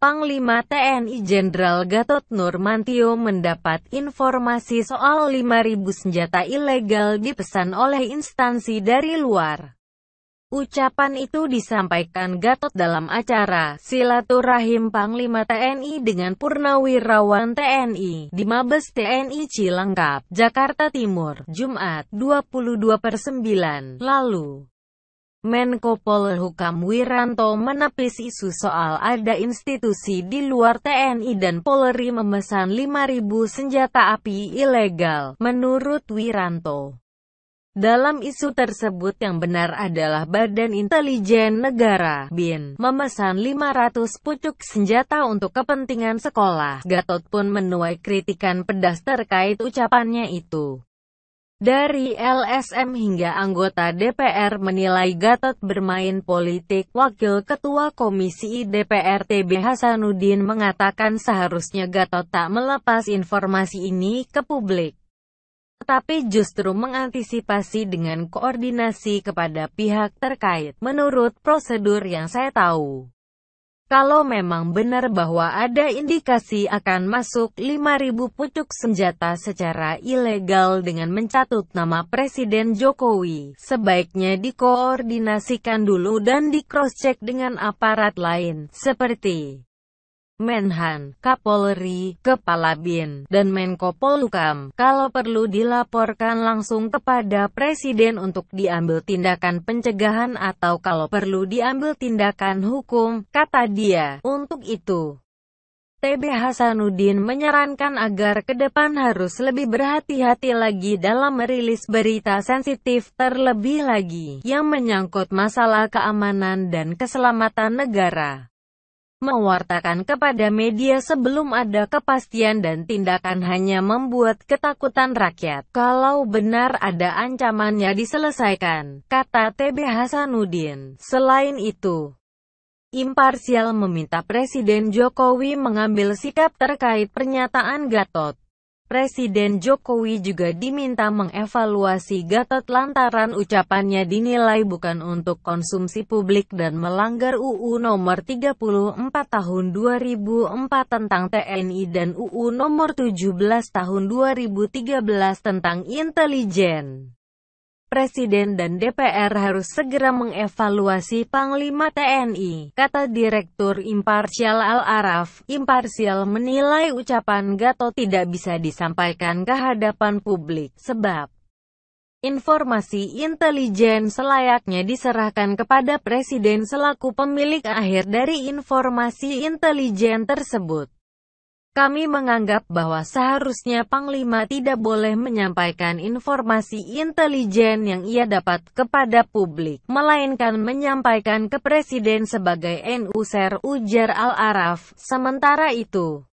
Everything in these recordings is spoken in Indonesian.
Panglima TNI Jenderal Gatot Nurmantio mendapat informasi soal 5.000 senjata ilegal dipesan oleh instansi dari luar. Ucapan itu disampaikan Gatot dalam acara Silaturahim Panglima TNI dengan Purnawirawan TNI di Mabes TNI Cilangkap, Jakarta Timur, Jumat, 22 9, lalu. Menko Polhukam Wiranto menepis isu soal ada institusi di luar TNI dan Polri memesan 5.000 senjata api ilegal, menurut Wiranto. Dalam isu tersebut yang benar adalah Badan Intelijen Negara (BIN) memesan 500 pucuk senjata untuk kepentingan sekolah. Gatot pun menuai kritikan pedas terkait ucapannya itu. Dari LSM hingga anggota DPR menilai Gatot bermain politik, Wakil Ketua Komisi DPR TB Hasanuddin mengatakan seharusnya Gatot tak melepas informasi ini ke publik. Tetapi justru mengantisipasi dengan koordinasi kepada pihak terkait, menurut prosedur yang saya tahu. Kalau memang benar bahwa ada indikasi akan masuk 5.000 pucuk senjata secara ilegal dengan mencatut nama Presiden Jokowi, sebaiknya dikoordinasikan dulu dan di dengan aparat lain, seperti Menhan, Kapolri, Kepala BIN, dan Menko Polhukam, kalau perlu dilaporkan langsung kepada Presiden untuk diambil tindakan pencegahan atau kalau perlu diambil tindakan hukum, kata dia. Untuk itu, TB Hasanuddin menyarankan agar ke depan harus lebih berhati-hati lagi dalam merilis berita sensitif terlebih lagi yang menyangkut masalah keamanan dan keselamatan negara mewartakan kepada media sebelum ada kepastian dan tindakan hanya membuat ketakutan rakyat. Kalau benar ada ancamannya diselesaikan, kata TB Hasanuddin. Selain itu, imparsial meminta Presiden Jokowi mengambil sikap terkait pernyataan Gatot. Presiden Jokowi juga diminta mengevaluasi Gatot lantaran ucapannya dinilai bukan untuk konsumsi publik dan melanggar UU Nomor 34 Tahun 2004 tentang TNI dan UU Nomor 17 Tahun 2013 tentang Intelijen. Presiden dan DPR harus segera mengevaluasi Panglima TNI, kata Direktur Imparsial Al-Araf. Imparsial menilai ucapan Gatot tidak bisa disampaikan ke hadapan publik, sebab Informasi intelijen selayaknya diserahkan kepada Presiden selaku pemilik akhir dari informasi intelijen tersebut. Kami menganggap bahwa seharusnya Panglima tidak boleh menyampaikan informasi intelijen yang ia dapat kepada publik, melainkan menyampaikan ke Presiden sebagai NUSER ujar Al-Araf. Sementara itu,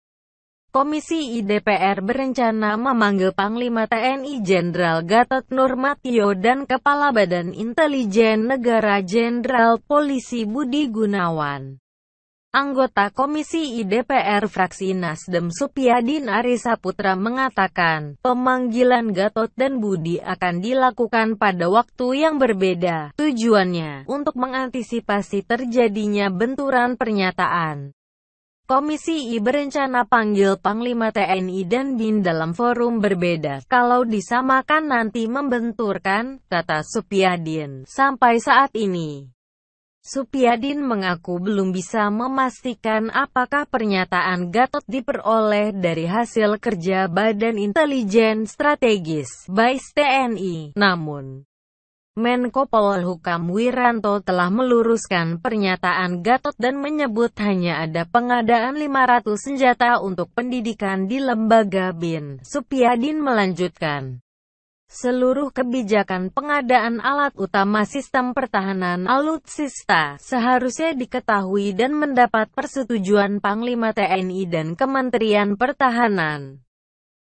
Komisi IDPR berencana memanggil Panglima TNI Jenderal Gatot Nurmatio dan Kepala Badan Intelijen Negara Jenderal Polisi Budi Gunawan. Anggota Komisi IDPR fraksi Nasdem Supiadin Arisa Putra mengatakan, pemanggilan Gatot dan Budi akan dilakukan pada waktu yang berbeda. Tujuannya, untuk mengantisipasi terjadinya benturan pernyataan. Komisi I berencana panggil Panglima TNI dan BIN dalam forum berbeda. Kalau disamakan nanti membenturkan, kata Supiadin. Sampai saat ini. Supiadin mengaku belum bisa memastikan apakah pernyataan Gatot diperoleh dari hasil kerja Badan Intelijen Strategis BAIS TNI. Namun, Menko Polhukam Wiranto telah meluruskan pernyataan Gatot dan menyebut hanya ada pengadaan 500 senjata untuk pendidikan di lembaga BIN. Supiadin melanjutkan. Seluruh kebijakan pengadaan alat utama sistem pertahanan alutsista seharusnya diketahui dan mendapat persetujuan Panglima TNI dan Kementerian Pertahanan.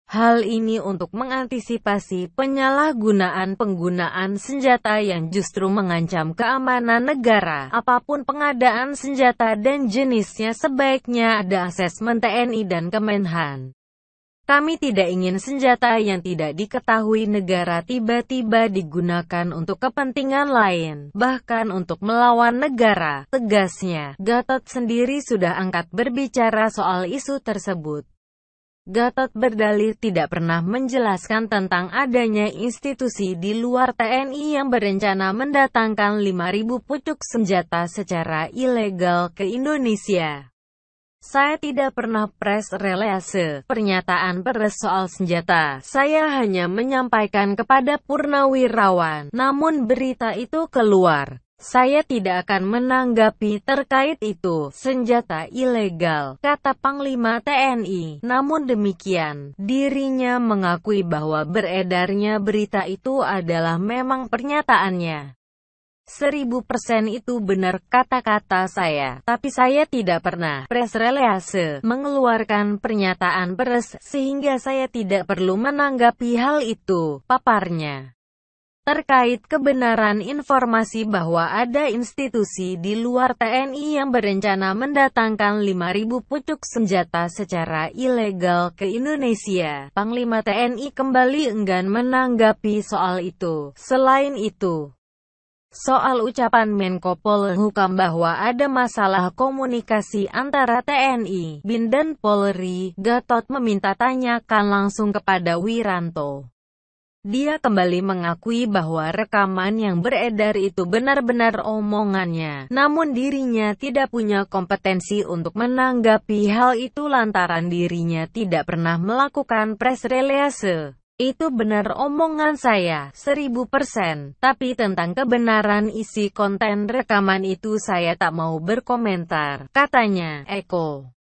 Hal ini untuk mengantisipasi penyalahgunaan penggunaan senjata yang justru mengancam keamanan negara. Apapun pengadaan senjata dan jenisnya sebaiknya ada asesmen TNI dan Kemenhan. Kami tidak ingin senjata yang tidak diketahui negara tiba-tiba digunakan untuk kepentingan lain, bahkan untuk melawan negara. Tegasnya, Gatot sendiri sudah angkat berbicara soal isu tersebut. Gatot berdalih tidak pernah menjelaskan tentang adanya institusi di luar TNI yang berencana mendatangkan 5.000 pucuk senjata secara ilegal ke Indonesia. Saya tidak pernah press release pernyataan beres soal senjata. Saya hanya menyampaikan kepada Purnawirawan. Namun berita itu keluar. Saya tidak akan menanggapi terkait itu, senjata ilegal, kata Panglima TNI. Namun demikian, dirinya mengakui bahwa beredarnya berita itu adalah memang pernyataannya. Seribu persen itu benar kata-kata saya, tapi saya tidak pernah press release mengeluarkan pernyataan pers, sehingga saya tidak perlu menanggapi hal itu, paparnya. Terkait kebenaran informasi bahwa ada institusi di luar TNI yang berencana mendatangkan 5.000 pucuk senjata secara ilegal ke Indonesia, Panglima TNI kembali enggan menanggapi soal itu. Selain itu, Soal ucapan Menko Polhukam bahwa ada masalah komunikasi antara TNI, BIN dan Polri, Gatot meminta tanyakan langsung kepada Wiranto. Dia kembali mengakui bahwa rekaman yang beredar itu benar-benar omongannya, namun dirinya tidak punya kompetensi untuk menanggapi hal itu lantaran dirinya tidak pernah melakukan press release. Itu benar omongan saya, seribu persen. Tapi tentang kebenaran isi konten rekaman itu saya tak mau berkomentar, katanya Eko.